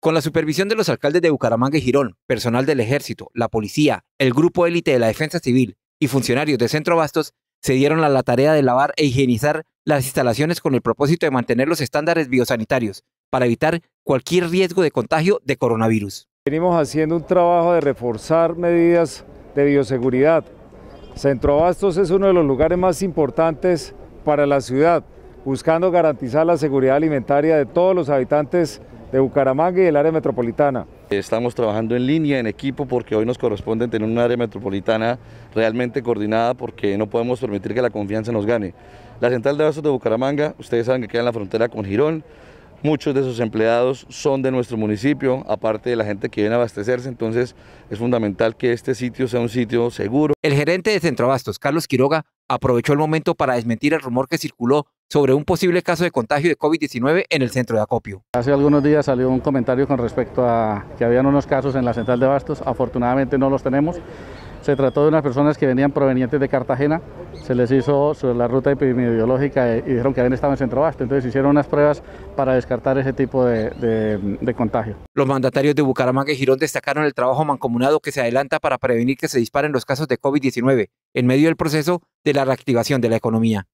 Con la supervisión de los alcaldes de Bucaramanga y Girón, personal del ejército, la policía, el grupo élite de la defensa civil y funcionarios de Centro Bastos, se dieron a la tarea de lavar e higienizar las instalaciones con el propósito de mantener los estándares biosanitarios para evitar cualquier riesgo de contagio de coronavirus. Venimos haciendo un trabajo de reforzar medidas de bioseguridad. Centro Abastos es uno de los lugares más importantes para la ciudad, buscando garantizar la seguridad alimentaria de todos los habitantes de Bucaramanga y el área metropolitana. Estamos trabajando en línea, en equipo, porque hoy nos corresponde tener un área metropolitana realmente coordinada porque no podemos permitir que la confianza nos gane. La central de abastos de Bucaramanga, ustedes saben que queda en la frontera con Girón, Muchos de sus empleados son de nuestro municipio, aparte de la gente que viene a abastecerse, entonces es fundamental que este sitio sea un sitio seguro. El gerente de Centro Abastos, Carlos Quiroga, aprovechó el momento para desmentir el rumor que circuló sobre un posible caso de contagio de COVID-19 en el centro de acopio. Hace algunos días salió un comentario con respecto a que habían unos casos en la central de Abastos, afortunadamente no los tenemos. Se trató de unas personas que venían provenientes de Cartagena, se les hizo sobre la ruta epidemiológica e, y dijeron que habían estado en Centro Basto, entonces hicieron unas pruebas para descartar ese tipo de, de contagio. Los mandatarios de Bucaramanga y Girón destacaron el trabajo mancomunado que se adelanta para prevenir que se disparen los casos de COVID-19 en medio del proceso de la reactivación de la economía.